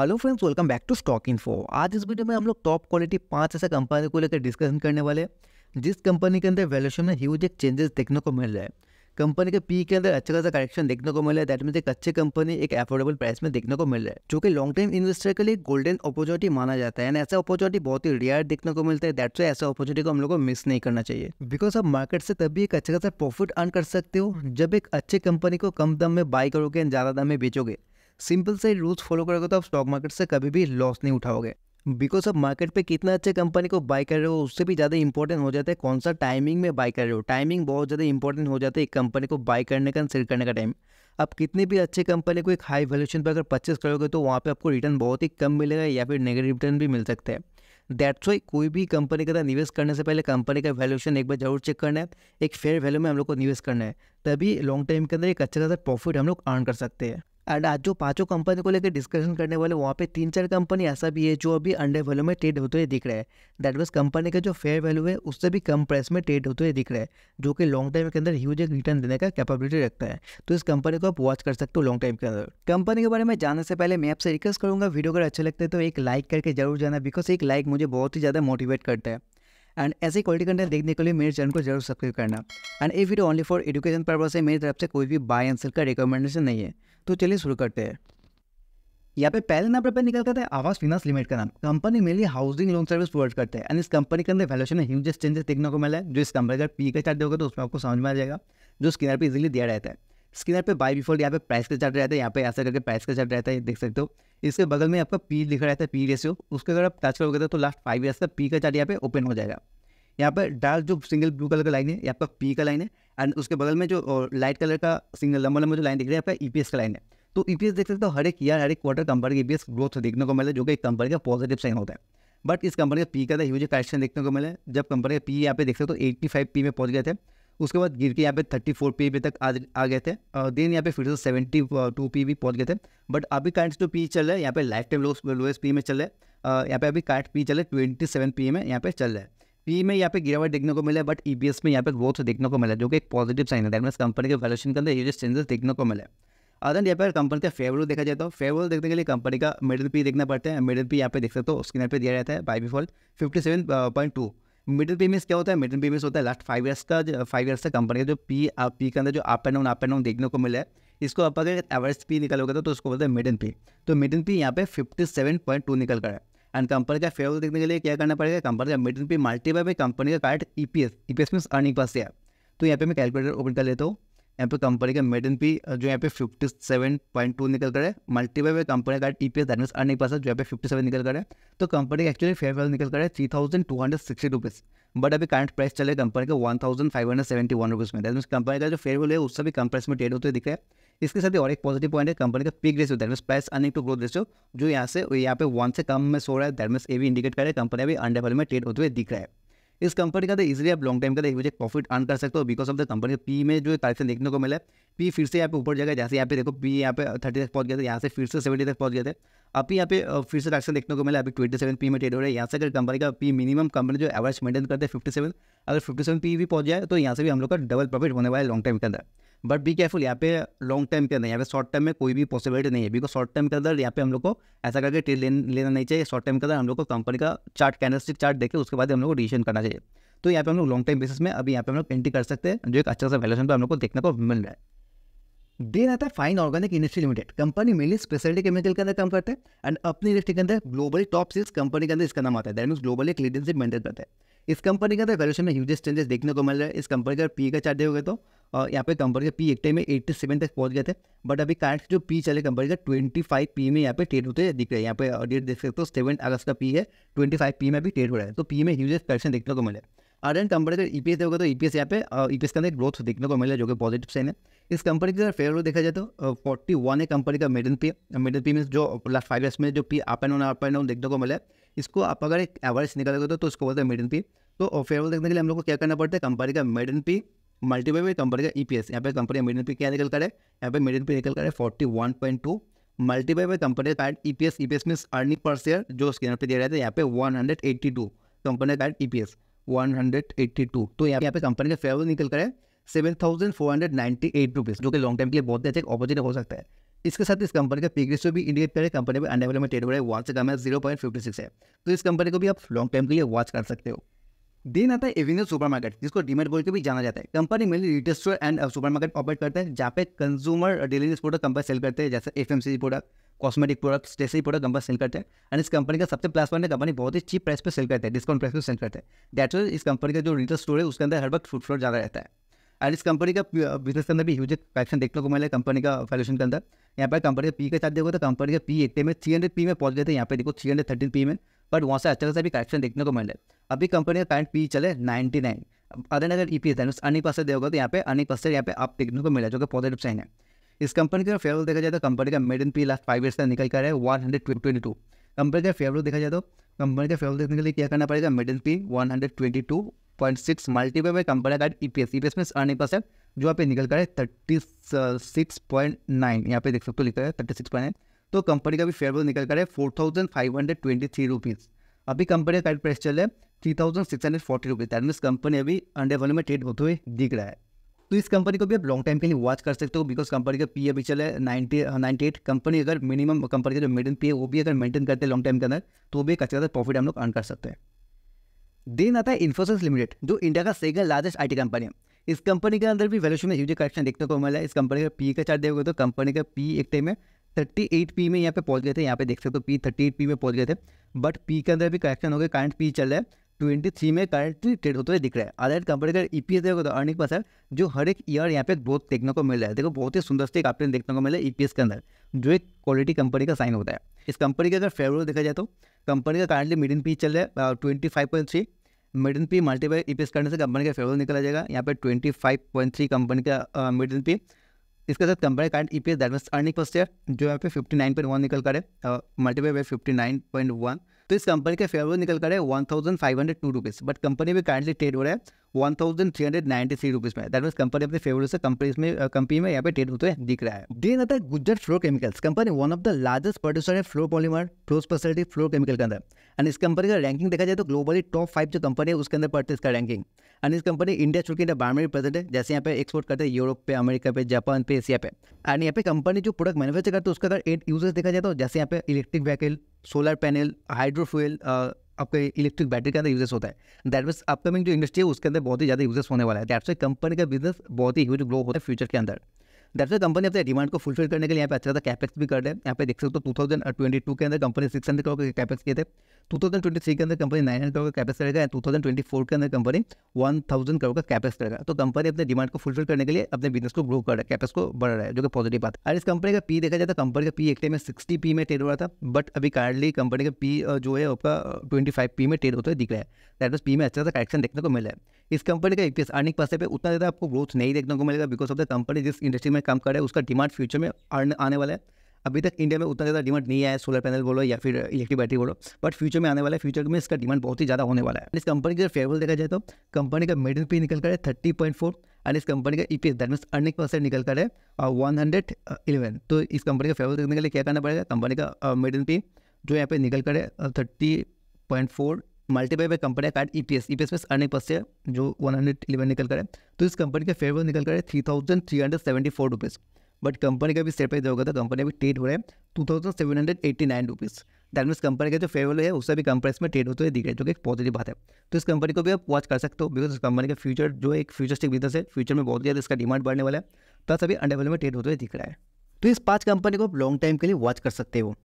hello friends welcome back to stock info आज इस video में हम लोग टॉप क्वालिटी पांच ऐसे कंपनी को लेकर डिस्कशन करने वाले हैं जिस कंपनी के अंदर वैल्यूशन में ह्यूज एक चेंजेस देखने को मिल रहा है कंपनी के पी के अंदर अच्छा खासा करेक्शन देखने को मिल रहा है दैट मीन एक अच्छी कंपनी एक अफोर्डेबल प्राइस में देखने को मिल रहा है जो कि लॉन्ग टर्म इन्वेस्टर के लिए गोल्डन अपॉर्चुनिटी माना जाता है एंड ऐसा अपॉर्चुनिटी बहुत ही रेयर देखने को मिलता है दैट्स ऐसा अपॉर्चुनिटी को हम लोग को मिस नहीं करना चाहिए बिकॉज आप मार्केट से तभी एक अच्छा खासा प्रॉफिट अर्न कर सकते हो जब एक अच्छी कंपनी को कम दम में बाय करोगे एंड ज़्यादा दाम में बेचोगे सिंपल से रूल्स फॉलो करोगे तो आप स्टॉक मार्केट से कभी भी लॉस नहीं उठाओगे बिकॉज आप मार्केट पे कितना अच्छे कंपनी को बाय कर रहे हो उससे भी ज़्यादा इंपॉर्टेंट हो जाता है कौन सा टाइमिंग में बाय कर रहे हो टाइमिंग बहुत ज़्यादा इंपॉर्टेंट हो जाता है एक कंपनी को बाय करने का सेल करने का टाइम आप कितनी भी अच्छे कंपनी को एक हाई वैल्यूशन पर अगर परचेस करोगे तो वहाँ पे आपको रिटर्न बहुत ही कम मिलेगा या फिर नेगेटिव रिटर्न भी मिल सकते हैं दैट्स वाई कोई भी कंपनी के अंदर निवेश करने से पहले कंपनी का वैल्यूशन एक बार जरूर चेक करना है एक फेयर वैल्यू में हम लोग को निवेश करना है तभी लॉन्ग टाइम के अंदर एक अच्छा खासा प्रॉफिट हम लोग अर्न कर सकते हैं एंड आज जो पांचों कंपनी को लेकर डिस्कशन करने वाले वहाँ पे तीन चार कंपनी ऐसा भी है जो अभी अंडर वैल्यू में ट्रेड होते हुए दिख रहे हैं दैट मीन्स कंपनी का जो फेयर वैल्यू है उससे भी कम प्राइस में ट्रेड होते हुए दिख रहे हैं जो कि लॉन्ग टाइम के अंदर ह्यूज एक रिटर्न देने का कैपेबिलिटी रखता है तो इस कंपनी को आप वॉच कर सकते हो लॉन्ग टाइम के अंदर कंपनी के बारे में जानने से पहले मैं आपसे रिक्वेस्ट करूँगा वीडियो अगर अच्छा लगता है तो एक लाइक करके जरूर जाना बिकॉज एक लाइक मुझे बहुत ही ज़्यादा मोटिवेट करता है एंड ऐसे क्वालिटी कंटेंट देखने के लिए मेरे चैनल को जरूर सब्सक्राइब करना एंड ये video only for education purpose है मेरी तरफ से कोई भी बाय एंड सेल का रिकमेंडेशन नहीं है तो चलिए शुरू करते हैं यहाँ पे पहले नंबर पर निकल करता है आवास फिनांस लिमिट का नाम company mainly housing loan service provide करते हैं एंड इस कंपनी के अंदर वैल्यूशन में ह्यूजेस्ट चेंजेस देखने को मिला है जो इस कंपनी का पी का चार्ज होगा तो उसमें आपको समझ में आ जाएगा जो स्किनर पर इजिली दिया रहता है स्क्रीनर पे बाई डिफॉल्ट यहाँ पे प्राइस का चार्ट रहता है यहाँ पे ऐसा करके प्राइस का चार्ट रहता है देख सकते हो इसके बगल में आपका पी लिखा रहता है पी रेशियो उसके अगर आप टच करोगे तो लास्ट फाइव ईयर्स का पी का चार्ट यहाँ पे ओपन हो जाएगा यहाँ पर डार्क जो सिंगल ब्लू कलर का लाइन है ये आपका पी का लाइन है एंड उसके बगल में जो लाइट कलर का सिंगल लंबा लंबा जो लाइन दिख रहा है आपका ई e का लाइन है तो ई e देख सकते हो हर एक ईयर हर एक क्वार्टर कंपनी की ई ग्रोथ देखने को मिले जो कि कंपनी का पॉजिटिव साइन होता है बट इस कंपनी का पी का ह्यूज कैक्शन देखने को मिला जब कंपनी का पी यहाँ पे देख सकते हो तो एट्टी फाइव पी में पहुँच गए थे उसके बाद गिर के यहाँ पे थर्टी फोर पी बी तक आ, आ गए थे देन यहाँ पे फिर से सेवेंटी टू पी बी पहुँच गए थे बट अभी कांट जो पी चल रहा है यहाँ पे life time low lowest P में चल रहा है यहाँ पे अभी कांट पी चल रहा है ट्वेंटी सेवन पी में यहाँ पे चल रहा है पी में यहाँ पे गिरावट देखने को मिला बट ई बी एस में यहाँ पे ग्रोथ देखने को मिला जो कि एक पॉजिटिव साइन है दैट कंपनी के वैल्यूशन के अंदर ये चेंजेस देखने को मिले अदर यहाँ पर कंपनी का फेवरल देखा जाता है फेवरल देखने के लिए कंपनी का मिडिल पी देखना पड़ता है मिडिल पी यहाँ पे देख सकते हो स्क्रीन पे दिया जाता है by default fifty seven point two middle payments क्या होता है मिडिल पेमेंट्स होता है लास्ट फाइव ईयर्स का फाइव ईयर्स का कंपनी का जो पी आप पी के अंदर जो up and down up and down देखने को मिला है इसको आप अगर एवरेज पी निकलोगे तो उसको बोलते हैं मिडिल पी तो मिडिल पी यहाँ पे फिफ्टी सेवन पॉइंट टू निकल कर है एंड कंपनी का फेवर देखने के लिए क्या करना पड़ेगा कंपनी का middle P multiply by company का card E P S E P S mean earning पास से है तो यहाँ पे मैं कैलकुलेटर ओपन कर लेता हूँ यहाँ पे कंपनी का मेडन पी जो यहाँ पे फिफ्टी सेवन पॉइंट टू निकल कर है मल्टीपाई कंपनी का T P S that earning पास जो यहाँ पे फिफ्टी सेवन निकल कर है तो कंपनी का एक्चुअली फेयर वैल्यू निकल कर है three thousand two hundred sixty rupees but अभी करंट प्राइस चले कंपनी का one thousand five hundred seventy one rupees में दैट मीस कंपनी का जो फेयर वैल्यू है उससे भी कंप्राइस में ट्रेड होते दिख रहा है इसके साथ ही और एक पॉजिटिव पॉइंट है कंपनी का PEG ratio that means price earning to growth ratio जो यहाँ से यहाँ पे वन से कम में सो रहा है दैट मीस ये भी इंडिकेट कर रहा है कंपनी अभी अंडर वैल्यू में ट्रेड होते हुए दिख रहा है इस कंपनी का तो इजिली आप लॉन्ग टाइम का एक प्रॉफिट अर्न कर सकते हो because of the company P में जो करेक्शन देखने को मिले पी फिर से यहाँ पे ऊपर जाएगा जैसे यहाँ पे देखो पी यहाँ पे थर्टी तक पहुँच गए थे यहाँ से फिर से सेवेंटी तक पहुँच गए थे अभी यहाँ पे फिर से करेक्शन देखने को मिला अभी ट्वेंटी सेवन पी में ट्रेड हो रहा है यहाँ से अगर कंपनी का पी मिनिमम कंपनी जो एवरेज मेंटेन करते हैं फिफ्टी सेवन अगर फिफ्टी सेवन पी भी पहुंच जाए तो यहाँ से भी हम लोग का डबल प्रॉफिट होने वाला है लॉन्ग टाइम के अंदर बट बी केयरफुल यहाँ पे लॉन्ग टर्म के अंदर यहाँ पे शॉर्ट टर्म में कोई भी पॉसिबिलिटी नहीं है बिकॉज शॉर्ट टर्म के अंदर यहाँ पे हम लोग को ऐसा करके ट्रेड लेना नहीं चाहिए शॉर्ट टर्म के अंदर हम लोग को कंपनी का चार्ट कैंडलस्टिक चार्ट देखे उसके बाद हम लोग को डिसीजन करना चाहिए तो यहाँ पे हम लोग लॉन्ग टाइम बेसिस में अभी यहाँ पे हम लोग एंट्री कर सकते हैं जो एक अच्छा सा वैल्यूशन पर हम लोग को देखने को मिल रहा है देन आता है Fine Organic industry limited company mainly speciality chemical के अंदर काम करते हैं एंड अपनी इंडस्ट्री के अंदर ग्लोबली टॉप सिक्स कंपनी के अंदर इसका नाम आता है दैट मीन ग्लोबली एक लीडरशिप मेंटेन करते हैं इस कंपनी के अंदर वैल्यूशन में ह्यूजेस्ट चेंजेस देखने को मिल रहा है इस कंपनी का पी का चार्ट देखोगे तो और यहाँ पे कंपनी का पी एक टाइम में एट्टी सेवन तक पहुँच गए थे बट अभी करंट जो पी चले कंपनी का ट्वेंटी फाइव पी में यहाँ पे ट्रेड होते दिख रहे हैं यहाँ पे डेट देख सकते हो सेवन अगस्त का पी है ट्वेंटी फाइव पी में भी ट्रेड हो रहा है तो पी में ह्यूजेस करेक्शन देखने को मिले अर एंड कंपनी का ई पी एस देखोगे तो ई पी एस यहाँ पे ई पी एस के अंदर ग्रोथ देखने को मिला जो कि पॉजिटिव साइन है इस कंपनी का फेयर वैल्यू देखा जाए तो फोर्टी वन है कंपनी का मिडन पी मिडन पी में जो लास्ट फाइव ईयर्स में जो P up and down up and down देखने को मिला है इसको आप अगर एक एवरेज निकालोगे तो उसको तो बोलते हैं मिडन पी तो फेयर वैल्यू देखने के लिए हम लोग को क्या करना पड़ता है कंपनी का मिडन पी मल्टीपल में कंपनी का ई पी एस यहाँ पे कंपनी मिडिल पे क्या निकल कर है यहाँ पे मिडिल पे निकल कर है forty one point two multiple में कंपनी का E EPS S earning per share जो स्कैनर पे दे रहे थे तो यहाँ पे one hundred eighty two company का E P S one hundred eighty two तो यहाँ पे यहाँ पे कंपनी का फेवर निकल कर है seven thousand four hundred ninety eight rupees जो कि लॉन्ग टाइम के लिए बहुत अच्छा अपॉर्चुनिटी हो सकता है इसके साथ इस कंपनी का पिग्रेस भी इंडिकेट करें कंपनी में अंडर ट्रेड है वन से कम है जीरो पॉइंट फिफ्टी सिक्स है तो इस कंपनी को भी आप लॉन्ग टाइम के लिए वॉच कर सकते हो देन आता है एवेन्यू मार्केट जिसको डीमेट बोल के भी जाना जाता है कंपनी मेरे retail store and supermarket operate करते हैं जहाँ पे consumer daily product company sale करते हैं जैसे F product cosmetic product stationery product company sale करते हैं एंड इस कंपनी का सबसे प्लस पॉइंट है कंपनी बहुत ही चीप प्राइस पर सेल करते हैं डिस्काउंट प्राइस पर सेल करते हैं डेट वाइज इस कंपनी का जो रिटेल स्टोर है उसके अंदर हर वक्त फ्लोर ज़्यादा रहता है एंड इस कंपनी का बिजनेस uh, के अंदर भी ह्यूज कलेक्शन देखने को मिला है कंपनी का वैल्यूशन के अंदर यहाँ पर कंपनी का पी के साथ देखो तो कंपनी का पी एक में थ्री हंड्रेड पी में पहुंच गए थे यहाँ पे देखो थ्री हंड्रेड थर्टीन पी में बट वहाँ से अच्छा खासा भी करेक्शन देखने को मिले अभी कंपनी का करंट पी चले नाइनटी नाइन अदर अगर ई पी एस अनेक परसेंट देखोगे तो यहाँ पे अनिक परसेंट यहाँ पे आप देखने को मिला जो कि पॉजिटिव साइन है इस कंपनी का फेवर देखा जाए तो कंपनी का median P last five year का निकल कर है one hundred twenty two company का फेवर देखा जाए तो कंपनी का फेवर देखने के लिए क्या करना पड़ेगा median P one hundred twenty two point six multiple में कंपनी का E P S E P S में अनेक परसेंट जो आप निकल कर है थर्टी सिक्स पॉइंट नाइन यहाँ पे देख सकते हो लिखा है थर्टी सिक्स पॉइंट नाइन तो कंपनी का भी फेयर वैल्यू निकल कर है four thousand five hundred twenty three rupees अभी कंपनी का प्राइस चल है three thousand six hundred forty company अभी अंडर वैल्यू में ट्रेड होते हुए दिख रहा है तो इस कंपनी को भी आप लॉन्ग टाइम के लिए वॉच कर सकते हो बिकॉज कंपनी का पी अभी चला है नाइनटी एट कंपनी अगर मिनिमम कंपनी का जो मिडिल पी है वो भी अगर मेंटेन करते हैं लॉन्ग टाइम के अंदर तो वो भी एक अच्छा प्रॉफिट हम लोग अर्न कर सकते हैं देन आता है इन्फोसिस लिमिटेड जो इंडिया का सेकंड लार्जेस्ट टी कंपनी है इस कंपनी के अंदर भी वैल्यूशन में यूजी कलेक्शन देखने को मिला है इस कंपनी का पी e का चार्ट देखोगे तो कंपनी का पी e एक टाइम में थर्टी एट पी में यहाँ पे पहुँच गए थे यहाँ पे देख सकते हो पी थर्टी एट पी में पहुँच गए थे बट पी के अंदर भी करेक्शन हो गया करंट पी चल रहा है ट्वेंटी थ्री में करंटली ट्रेड होते हुए दिख रहा है अदर कंपनी का ई पी एस देखो तो अर्निंग पास जो हर एक ईयर यहाँ पे बहुत देखने को मिल रहा है देखो बहुत ही सुंदर से कैप्टन देखने को मिला ई पी एस के अंदर जो एक क्वालिटी कंपनी का साइन होता है इस कंपनी का अगर फेवरेट देखा जाए तो कंपनी का करंटली मिडिन पी चल रहा है twenty five point three median P multiple E P S करने से कंपनी का फेवरेट निकला जाएगा यहाँ पर twenty five point three company का मिडन पी इसके साथ company current E P S that mean earning first share जो यहाँ पे फिफ्टी नाइन पॉइंट वन निकल करे multiply by fifty nine point one तो इस कंपनी का फेयर निकल करे one thousand five hundred to rupees but company भी करंटली ट्रेड हो रहा है one thousand three hundred ninety three rupees में दैट मीन कंपनी अपने फेवरेट से कंपनी में कंपनी में यहाँ पे ट्रेड होते हैं दिख रहा है then other Gujarat fluoro chemicals company one of the largest producer है fluoro polymer flow speciality fluoro chemical के अंदर एंड इस कंपनी का रैंकिंग देखा जाए तो ग्लोबली टॉप फाइव जो कंपनी है उसके अंदर पड़ती है इसका रैंकिंग एंड इस कंपनी इंडिया चूंकि इंडिया बार में प्रेजेंट है जैसे यहाँ पे एक्सपोर्ट करते हैं यूरोप पे अमेरिका पे जापान पे एशिया पे एंड यहाँ पे कंपनी जो प्रोडक्ट मैनुफैक्चर करते हैं उसका अगर एट यूजर्स देखा जाए तो जैसे यहाँ पे electric vehicle solar panel hydrofuel आपके इलेक्ट्रिक बैटरी के अंदर यूजेस होता है दैट मीन अपकमिंग जो इंडस्ट्री है उसके अंदर बहुत ही ज़्यादा यूजेस होने वाला है दैट्स वाई कंपनी का बिजनेस बहुत ही ह्यूज ग्रो होता है फ्यूचर के अंदर दैट्स वाई कंपनी अपने डिमांड को फुलफिल करने के लिए यहाँ पे अच्छा खासा कैपेक्स भी कर रहे हैं यहाँ पे देख सकते हो टू थाउजेंड ट्वेंटी टू के अंदर कंपनी सिक्स हंड्रेड करोड़ के कैपेक्स किए थे 2023 के अंदर कंपनी 900 करोड़ का कैपेस रहेगा एंड 2024 के अंदर कंपनी 1000 करोड़ का कैपेसिटी रहेगा तो कंपनी अपने डिमांड को फुलफिल करने के लिए अपने बिजनेस को ग्रो कर रहा है कैपेस को बढ़ रहा है जो कि पॉजिटिव बात है और इस कंपनी का पी देखा जाए तो कंपनी का पी एक टाइम में सिक्सटी पी में ट्रेड हो रहा था बट अभी कार्डली कंपनी का पी जो है आपका ट्वेंटी फाइव पी में ट्रेड होते हुए दिख रहा है दैट मीन पी में अच्छा सा करेक्शन देखने को मिला है इस कंपनी का ईपीएस अर्निंग पास पर उतना ज़्यादा आपको ग्रोथ नहीं देखने को मिलेगा बिकॉज ऑफ द कंपनी जिस इंडस्ट्री में काम कर रहा है उसका डिमांड फ्यूचर में आने वाला है अभी तक इंडिया में उतना ज़्यादा डिमांड नहीं आया सोलर पैनल बोलो या फिर इलेक्ट्रिक बैटरी बोलो बट फ्यूचर में आने वाला है फ्यूचर में इसका डिमांड बहुत ही ज़्यादा होने वाला है इस कंपनी का फेयरवेल देखा जाए तो कंपनी का मिडिल पी निकल कर है थर्टी पॉइंट फोर एंड इस कंपनी का E P S that means earning percent निकल कर है वन हंड्रेड इलेवन तो इस कंपनी का फेयरवेल देखने के लिए क्या करना पड़ेगा कंपनी का मिडिल uh, पी जो यहाँ पे निकल कर है thirty point four multiply by company card E P S E P S में अर्निंग पर्स जो वन हंड्रेड इलेवन निकल कर है तो इस कंपनी का फेयरवेल निकल कर है three thousand three hundred seventy four rupees but company का भी स्टेट प्राइस होगा तो कंपनी भी ट्रेड हो रहा है two thousand seven hundred eighty nine rupees that means company का जो फेवर है उससे भी कम प्राइस में ट्रेड होते हुए दिख रहे हैं जो कि एक पॉजिटिव बात है तो इस कंपनी को भी आप वॉच कर सकते हो बिकॉज इस कंपनी का फ्यूचर जो एक फ्यूचरिस्टिक बिजनेस है फ्यूचर में बहुत ज़्यादा इसका डिमांड बढ़ने वाला है तो अभी अंडरवेल में ट्रेड होते हुए दिख रहा है तो इस पाँच कंपनी को आप लॉन्ग टाइम के लिए वॉच कर सकते हो